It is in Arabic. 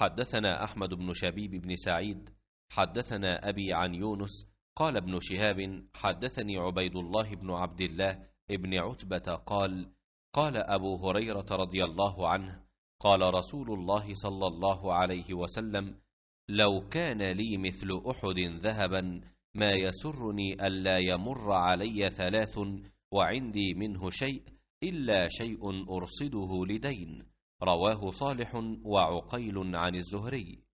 حدثنا أحمد بن شبيب بن سعيد حدثنا أبي عن يونس قال ابن شهاب حدثني عبيد الله بن عبد الله ابن عتبة قال قال أبو هريرة رضي الله عنه قال رسول الله صلى الله عليه وسلم لو كان لي مثل أحد ذهبا ما يسرني ألا يمر علي ثلاث وعندي منه شيء إلا شيء أرصده لدين رواه صالح وعقيل عن الزهري